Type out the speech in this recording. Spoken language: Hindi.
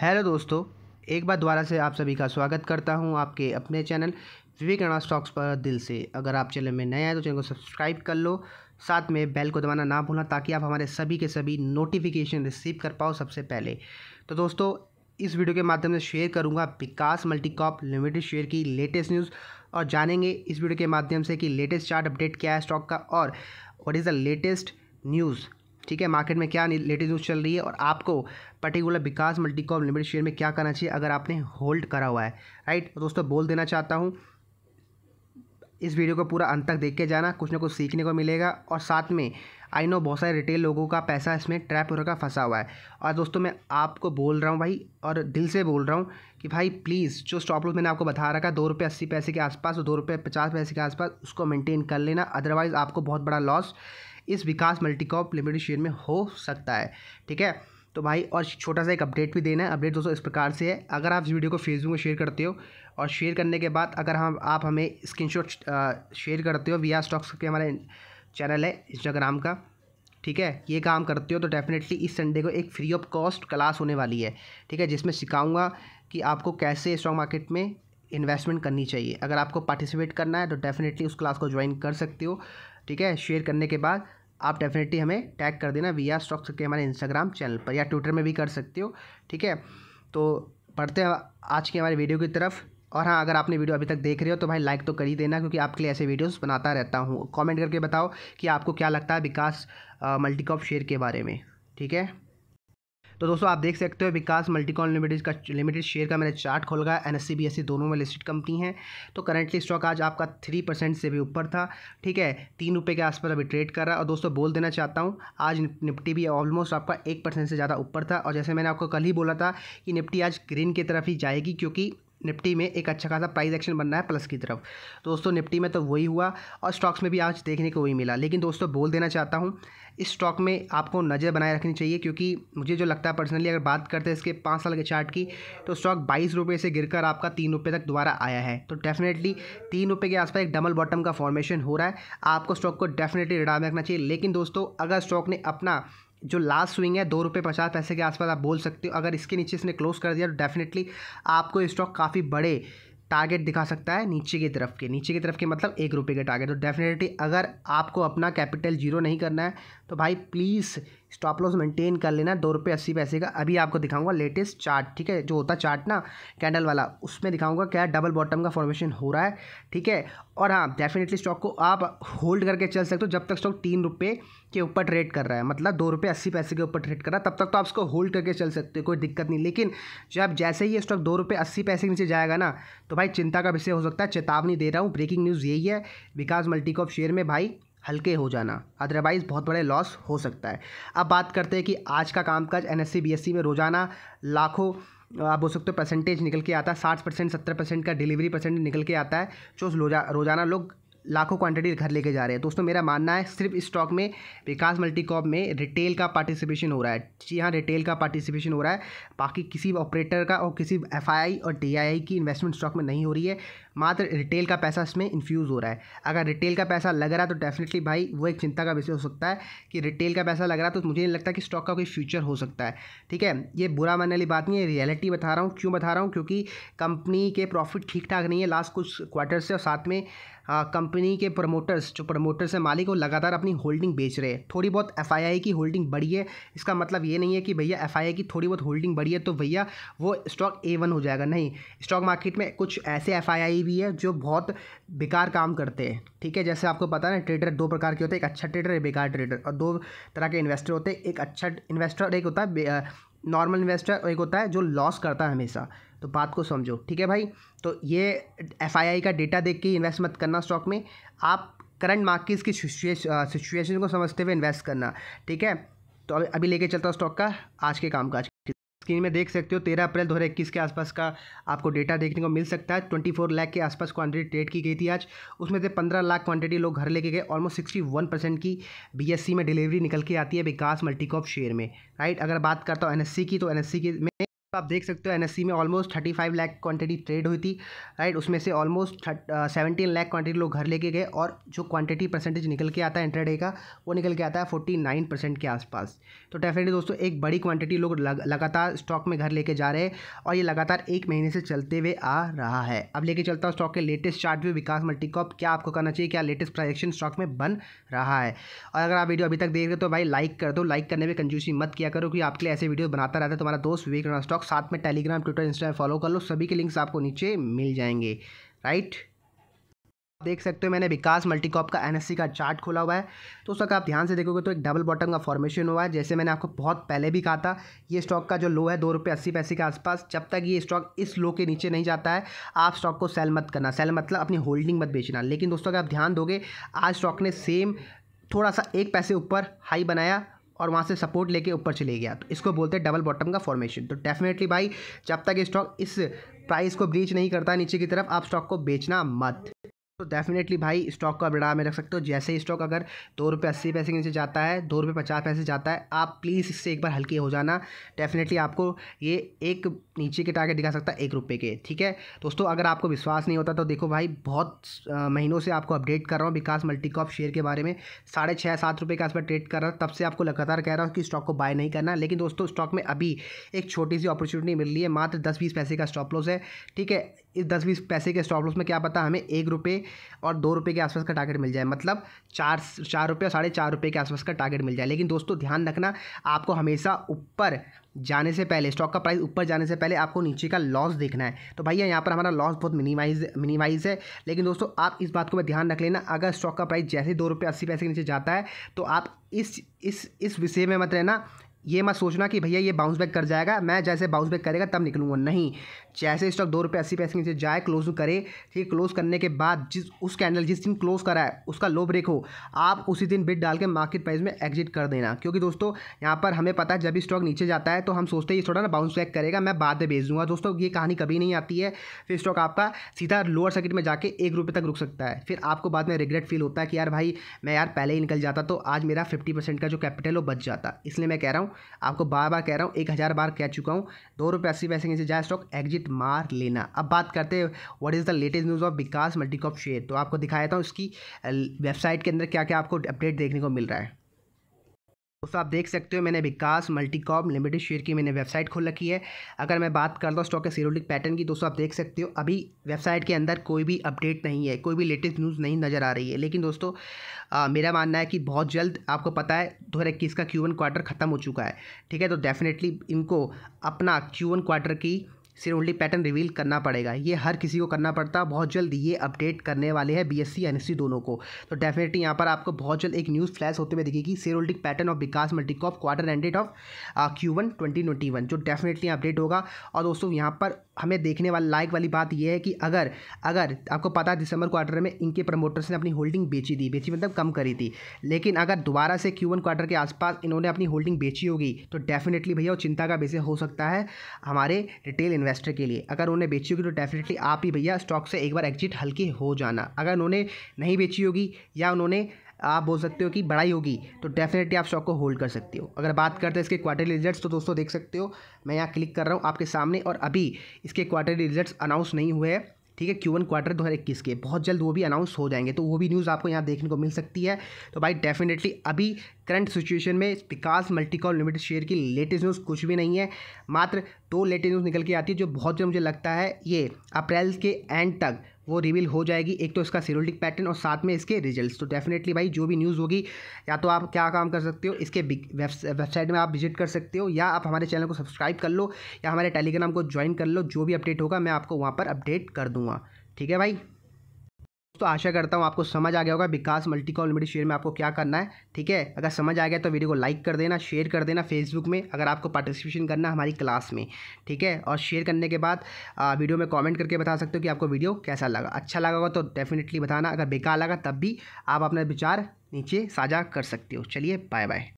हेलो दोस्तों एक बार दोबारा से आप सभी का स्वागत करता हूं आपके अपने चैनल विवेक राणा स्टॉक्स पर दिल से अगर आप चैनल में नए आए तो चैनल को सब्सक्राइब कर लो साथ में बेल को दबाना ना भूलना ताकि आप हमारे सभी के सभी नोटिफिकेशन रिसीव कर पाओ सबसे पहले तो दोस्तों इस वीडियो के माध्यम से शेयर करूँगा विकास मल्टीकॉप लिमिटेड शेयर की लेटेस्ट न्यूज़ और जानेंगे इस वीडियो के माध्यम से कि लेटेस्ट चार्ट अपडेट क्या है स्टॉक का और what is the latest news ठीक है मार्केट में क्या लेटेस्ट न्यूज़ चल रही है और आपको particular Vikas Multicorp limited share में क्या करना चाहिए अगर आपने होल्ड करा हुआ है राइट तो दोस्तों बोल देना चाहता हूँ इस वीडियो को पूरा अंत तक देख के जाना कुछ ना कुछ सीखने को मिलेगा और साथ में आई नो बहुत सारे रिटेल लोगों का पैसा इसमें ट्रैप होकर का फंसा हुआ है और दोस्तों मैं आपको बोल रहा हूँ भाई और दिल से बोल रहा हूँ कि भाई प्लीज़ जो स्टॉप लॉस मैंने आपको बता रखा दो रुपये अस्सी पैसे के आसपास और दो रुपये पचास पैसे के आसपास उसको मेंटेन कर लेना अदरवाइज़ आपको बहुत बड़ा लॉस इस विकास मल्टीकॉप लिमिटेड शेयर में हो सकता है ठीक है तो भाई और छोटा सा एक अपडेट भी देना है अपडेट दोस्तों इस प्रकार से है अगर आप इस वीडियो को फेसबुक में शेयर करते हो और शेयर करने के बाद अगर हम आप हमें स्क्रीनशॉट शेयर करते हो वी स्टॉक्स के हमारे चैनल है इंस्टाग्राम का ठीक है ये काम करते हो तो डेफिनेटली इस संडे को एक फ्री ऑफ कॉस्ट क्लास होने वाली है ठीक है जिसमें सिखाऊंगा कि आपको कैसे स्टॉक मार्केट में इन्वेस्टमेंट करनी चाहिए अगर आपको पार्टिसिपेट करना है तो डेफिनेटली उस क्लास को ज्वाइन कर सकते हो ठीक है शेयर करने के बाद आप डेफिनेटली हमें टैग कर देना वी आर स्टॉक के हमारे इंस्टाग्राम चैनल पर या ट्विटर में भी कर सकते हो ठीक है तो बढ़ते हैं आज की हमारे वीडियो की तरफ और हाँ अगर आपने वीडियो अभी तक देख रहे हो तो भाई लाइक तो कर ही देना क्योंकि आपके लिए ऐसे वीडियोस बनाता रहता हूँ कमेंट करके बताओ कि आपको क्या लगता है विकास मल्टीकॉप शेयर के बारे में ठीक है तो दोस्तों आप देख सकते हो विकास मल्टीकॉन लिमिटेड का लिमिटेड शेयर का मैंने चार्ट खोल गया एन एस सी दोनों में लिस्टेड कंपनी है तो करंटली स्टॉक आज आपका थ्री परसेंट से भी ऊपर था ठीक है तीन रुपये के आसपास अभी ट्रेड कर रहा है और दोस्तों बोल देना चाहता हूँ आज निफ्टी भी ऑलमोस्ट आपका एक परसेंट से ज़्यादा ऊपर था और जैसे मैंने आपको कल ही बोला था कि निफ्टी आज ग्रीन की तरफ ही जाएगी क्योंकि निफ्टी में एक अच्छा खासा प्राइस एक्शन बनना है प्लस की तरफ दोस्तों निफ्टी में तो वही हुआ और स्टॉक्स में भी आज देखने को वही मिला लेकिन दोस्तों बोल देना चाहता हूँ इस स्टॉक में आपको नज़र बनाए रखनी चाहिए क्योंकि मुझे जो लगता है पर्सनली अगर बात करते हैं इसके पाँच साल के चार्ट की तो स्टॉक बाईस रुपये से गिरकर आपका तीन रुपये तक दोबारा आया है तो डेफिनेटली तीन रुपये के आसपास एक डबल बॉटम का फॉर्मेशन हो रहा है आपको स्टॉक को डेफिनेटली रिडा में रखना चाहिए लेकिन दोस्तों अगर स्टॉक ने अपना जो लास्ट स्विंग है दो रुपये पचास पैसे के आसपास आप बोल सकते हो अगर इसके नीचे इसने क्लोज कर दिया तो डेफिनेटली आपको स्टॉक काफ़ी बड़े टारगेट दिखा सकता है नीचे की तरफ के नीचे की तरफ के मतलब एक रुपये के टारगेट तो डेफिनेटली अगर आपको अपना कैपिटल जीरो नहीं करना है तो भाई प्लीज़ स्टॉप लॉस मेंटेन कर लेना दो रुपये अस्सी पैसे का अभी आपको दिखाऊंगा लेटेस्ट चार्ट ठीक है जो होता चार्ट ना कैंडल वाला उसमें दिखाऊंगा क्या डबल बॉटम का फॉर्मेशन हो रहा है ठीक है और हाँ डेफिनेटली स्टॉक को आप होल्ड करके चल सकते हो जब तक स्टॉक तीन रुपये के ऊपर ट्रेड कर रहा है मतलब दो रुपये अस्सी पैसे के ऊपर ट्रेड कर रहा है तब तक तो आप उसको होल्ड करके चल सकते हो कोई दिक्कत नहीं लेकिन जब जैसे ही ये स्टॉक दो रुपये अस्सी पैसे के नीचे जाएगा ना तो भाई चिंता का विषय हो सकता है चेतावनी दे रहा हूँ ब्रेकिंग न्यूज़ यही है विकास मल्टीकॉप शेयर में भाई हल्के हो जाना अदरवाइज़ बहुत बड़े लॉस हो सकता है अब बात करते हैं कि आज का कामकाज एन एस सी में रोज़ाना लाखों आप बोल सकते हो परसेंटेज निकल के आता है साठ परसेंट सत्तर परसेंट का डिलीवरी परसेंट निकल के आता है जो रोजा रोज़ाना लोग लाखों क्वांटिटी घर लेके जा रहे हैं दोस्तों मेरा मानना है सिर्फ स्टॉक में विकास मल्टीकॉप में रिटेल का पार्टिसिपेशन हो रहा है जी हाँ रिटेल का पार्टिसिपेशन हो रहा है बाकी किसी ऑपरेटर का और किसी एफ और डी की इन्वेस्टमेंट स्टॉक में नहीं हो रही है मात्र रिटेल का पैसा इसमें इन्फ्यूज़ हो रहा है अगर रिटेल का पैसा लग रहा है तो डेफिनेटली भाई वो एक चिंता का विषय हो सकता है कि रिटेल का पैसा लग रहा है तो मुझे नहीं लगता कि स्टॉक का कोई फ्यूचर हो सकता है ठीक है ये बुरा मानने वाली बात नहीं है रियलिटी बता रहा हूँ क्यों बता रहा हूँ क्योंकि कंपनी के प्रॉफिट ठीक ठाक नहीं है लास्ट कुछ क्वार्टर से और साथ में कंपनी हाँ, कंपनी के प्रमोटर्स जो प्रमोटर्स हैं मालिक वो लगातार अपनी होल्डिंग बेच रहे हैं थोड़ी बहुत एफ की होल्डिंग बढ़ी है इसका मतलब ये नहीं है कि भैया एफ की थोड़ी बहुत होल्डिंग बढ़ी है तो भैया वो स्टॉक ए हो जाएगा नहीं स्टॉक मार्केट में कुछ ऐसे एफ भी है जो बहुत बेकार काम करते हैं ठीक है जैसे आपको पता है ट्रेडर दो प्रकार के होते हैं एक अच्छा ट्रेडर एक बेकार ट्रेडर और दो तरह के इन्वेस्टर होते हैं एक अच्छा इन्वेस्टर एक होता है नॉर्मल इन्वेस्टर एक होता है जो लॉस करता है हमेशा तो बात को समझो ठीक है भाई तो ये आई का डेटा देख के इन्वेस्ट मत करना स्टॉक में आप करंट मार्केट्स की सिचुएशन को समझते हुए इन्वेस्ट करना ठीक है तो अभी अभी लेके चलता हूँ स्टॉक का आज के काम काज स्क्रीन में देख सकते हो तेरह अप्रैल दो हज़ार इक्कीस के आसपास का आपको डेटा देखने को मिल सकता है ट्वेंटी फोर लाख के आसपास क्वांटिटी ट्रेड की गई थी आज उसमें से पंद्रह लाख क्वांटिटी लोग घर लेके गए ऑलमोस्ट सिक्सटी वन परसेंट की बीएससी में डिलीवरी निकल के आती है विकास मल्टीकॉप शेयर में राइट अगर बात करता हूँ एनएससी की तो एनएससी की में आप देख सकते हो एनएससी में almost thirty five lakh quantity trade हुई थी राइट उसमें से ऑलमोस्ट सेवेंटीन लैख क्वान्टिटी लोग घर लेके गए और जो क्वांटिटी परसेंटेज निकल के आता है इंटर का वो निकल के आता है फोर्टी नाइन परसेंट के आसपास तो डेफिनेटली दोस्तों एक बड़ी क्वांटिटी लोग लग, लगातार स्टॉक में घर लेके जा रहे हैं और ये लगातार एक महीने से चलते हुए आ रहा है अब लेके चलता हूँ स्टॉक के लेटेस्ट चार्ट में विकास मल्टीकॉप क्या आपको करना चाहिए क्या लेटेस्ट प्रोजेक्शन स्टॉक में बन रहा है और अगर आप वीडियो अभी तक देख रहे हो तो भाई लाइक कर दो लाइक करने में कंजूसी मत किया करो कि आपके लिए ऐसे वीडियो बनाता रहता है तुम्हारा दोस्त विवेक स्टॉक टिकटॉक साथ में टेलीग्राम ट्विटर इंस्टाग्राम फॉलो कर लो सभी के लिंक्स आपको नीचे मिल जाएंगे राइट देख सकते हो मैंने विकास मल्टीकॉप का एनएससी का चार्ट खोला हुआ है तो उसका आप ध्यान से देखोगे तो एक डबल बॉटम का फॉर्मेशन हुआ है जैसे मैंने आपको बहुत पहले भी कहा था ये स्टॉक का जो लो है दो रुपये अस्सी पैसे के आसपास जब तक ये स्टॉक इस लो के नीचे नहीं जाता है आप स्टॉक को सेल मत करना सेल मतलब अपनी होल्डिंग मत बेचना लेकिन दोस्तों अगर आप ध्यान दोगे आज स्टॉक ने सेम थोड़ा सा एक पैसे ऊपर हाई बनाया और वहाँ से सपोर्ट लेके ऊपर चले गया तो इसको बोलते हैं डबल बॉटम का फॉर्मेशन तो डेफिनेटली भाई जब तक स्टॉक इस प्राइस को ब्रीच नहीं करता नीचे की तरफ आप स्टॉक को बेचना मत तो डेफिनेटली भाई स्टॉक को आप रडार में रख सकते हो जैसे ही स्टॉक अगर दो रुपये अस्सी पैसे के नीचे जाता है दो रुपये पचास पैसे जाता है आप प्लीज़ इससे एक बार हल्के हो जाना डेफिनेटली आपको ये एक नीचे के टारगेट दिखा सकता है एक रुपये के ठीक है दोस्तों अगर आपको विश्वास नहीं होता तो देखो भाई बहुत महीनों से आपको अपडेट कर रहा हूँ विकास मल्टीकॉप शेयर के बारे में साढ़े छः सात रुपये के आसपास ट्रेड कर रहा हूँ तब से आपको लगातार कह रहा हूँ कि स्टॉक को बाय नहीं करना लेकिन दोस्तों स्टॉक में अभी एक छोटी सी अपॉर्चुनिटी मिल रही है मात्र दस बीस पैसे का स्टॉप लॉस है ठीक है इस दस बीस पैसे के स्टॉप लॉस में क्या पता हमें एक रुपये और दो रुपये के आसपास का टारगेट मिल जाए मतलब चार चार रुपये साढ़े चार रुपये के आसपास का टारगेट मिल जाए लेकिन दोस्तों ध्यान रखना आपको हमेशा ऊपर जाने से पहले स्टॉक का प्राइस ऊपर जाने से पहले आपको नीचे का लॉस देखना है तो भैया यहाँ पर हमारा लॉस बहुत मिनिमाइज मिनिमाइज है लेकिन दोस्तों आप इस बात को मैं ध्यान रख लेना अगर स्टॉक का प्राइस जैसे दो रुपये अस्सी पैसे के नीचे जाता है तो आप इस इस इस विषय में मत रहना ये मत सोचना कि भैया ये बाउंस बैक कर जाएगा मैं जैसे बाउंस बैक करेगा तब निकलूंगा नहीं जैसे स्टॉक दो रुपये अस्सी पैसे के नीचे जाए क्लोज करे ठीक क्लोज करने के बाद जिस उस कैंडल जिस दिन क्लोज करा है उसका लो ब्रेक हो आप उसी दिन बिट डाल के मार्केट प्राइस में एग्जिट कर देना क्योंकि दोस्तों यहाँ पर हमें पता है जब भी स्टॉक नीचे जाता है तो हम सोचते हैं ये थोड़ा ना बाउंस बैक करेगा मैं बाद में भेज दूँगा दोस्तों ये कहानी कभी नहीं आती है फिर स्टॉक आपका सीधा लोअर सर्किट में जाके एक रुपये तक रुक सकता है फिर आपको बाद में रिग्रेट फील होता है कि यार भाई मैं यार पहले ही निकल जाता तो आज मेरा फिफ्टी परसेंट का जो कैपिटल वो बच जाता इसलिए मैं कह रहा हूँ आपको बार बार कह रहा हूँ एक हज़ार बार कह चुका हूँ दो रुपये अस्सी पैसे के जाए स्टॉक एग्जिट मार लेना अब बात करते हैं what is the latest news of Vikas Multicorp share तो आपको दिखाया था उसकी वेबसाइट के अंदर क्या क्या आपको अपडेट देखने को मिल रहा है दोस्तों आप देख सकते हो मैंने विकास मल्टीकॉम लिमिटेड शेयर की मैंने वेबसाइट खोल रखी है अगर मैं बात करता हूँ स्टॉक के सीरोलिक पैटर्न की दोस्तों आप देख सकते हो अभी वेबसाइट के अंदर कोई भी अपडेट नहीं है कोई भी लेटेस्ट न्यूज़ नहीं नज़र आ रही है लेकिन दोस्तों आ, मेरा मानना है कि बहुत जल्द आपको पता है दो हज़ार इक्कीस का क्यू क्वार्टर खत्म हो चुका है ठीक है तो डेफिनेटली इनको अपना क्यू क्वार्टर की सिर्फ ओनली पैटर्न रिवील करना पड़ेगा ये हर किसी को करना पड़ता है बहुत जल्द ये अपडेट करने वाले हैं बी एस सी दोनों को तो डेफिनेटली यहाँ पर आपको बहुत जल्द एक न्यूज़ फ्लैश होते हुए दिखेगी सेरोल्टिक pattern of Vikas Multicorp quarter ended of Q one twenty twenty one जो डेफिनेटली अपडेट होगा और दोस्तों यहाँ पर हमें देखने वाला लायक वाली बात यह है कि अगर अगर आपको पता है दिसंबर क्वार्टर में इनके प्रमोटर्स ने अपनी होल्डिंग बेची दी बेची मतलब कम करी थी लेकिन अगर दोबारा से क्यू क्वार्टर के आसपास इन्होंने अपनी होल्डिंग बेची होगी तो डेफिनेटली भैया वो चिंता का विषय हो सकता है हमारे रिटेल इन्वेस्टर के लिए अगर उन्होंने बेची होगी तो डेफिनेटली आप ही भैया स्टॉक से एक बार एग्जिट हल्के हो जाना अगर उन्होंने नहीं बेची होगी या उन्होंने आप बोल सकते हो कि बढ़ाई होगी तो डेफिनेटली आप स्टॉक को होल्ड कर सकते हो अगर बात करते हैं इसके क्वार्टरली रिजल्ट्स तो दोस्तों देख सकते हो मैं यहाँ क्लिक कर रहा हूँ आपके सामने और अभी इसके क्वार्टरली रिजल्ट्स अनाउंस नहीं हुए हैं ठीक है क्यू वन क्वार्टर दो हज़ार इक्कीस के बहुत जल्द वो भी अनाउंस हो जाएंगे तो वो भी न्यूज़ आपको यहाँ देखने को मिल सकती है तो भाई डेफिनेटली अभी करंट सिचुएशन में विकास मल्टीकॉल लिमिटेड शेयर की लेटेस्ट न्यूज़ कुछ भी नहीं है मात्र दो लेटेस्ट न्यूज़ निकल के आती है जो बहुत जो मुझे लगता है ये अप्रैल के एंड तक वो रिवील हो जाएगी एक तो इसका सीरोल्टिक पैटर्न और साथ में इसके रिजल्ट्स तो डेफिनेटली भाई जो भी न्यूज़ होगी या तो आप क्या काम कर सकते हो इसके वेबसाइट में आप विजिट कर सकते हो या आप हमारे चैनल को सब्सक्राइब कर लो या हमारे टेलीग्राम को ज्वाइन कर लो जो भी अपडेट होगा मैं आपको वहाँ पर अपडेट कर दूँगा ठीक है भाई दोस्तों आशा करता हूँ आपको समझ आ गया होगा विकास मल्टीकॉम लिमिटेड शेयर में आपको क्या करना है ठीक है अगर समझ आ गया तो वीडियो को लाइक कर देना शेयर कर देना फेसबुक में अगर आपको पार्टिसिपेशन करना हमारी क्लास में ठीक है और शेयर करने के बाद वीडियो में कॉमेंट करके बता सकते हो कि आपको वीडियो कैसा लगा अच्छा लगा होगा तो डेफिनेटली बताना अगर बेकार लगा तब भी आप अपना विचार नीचे साझा कर सकते हो चलिए बाय बाय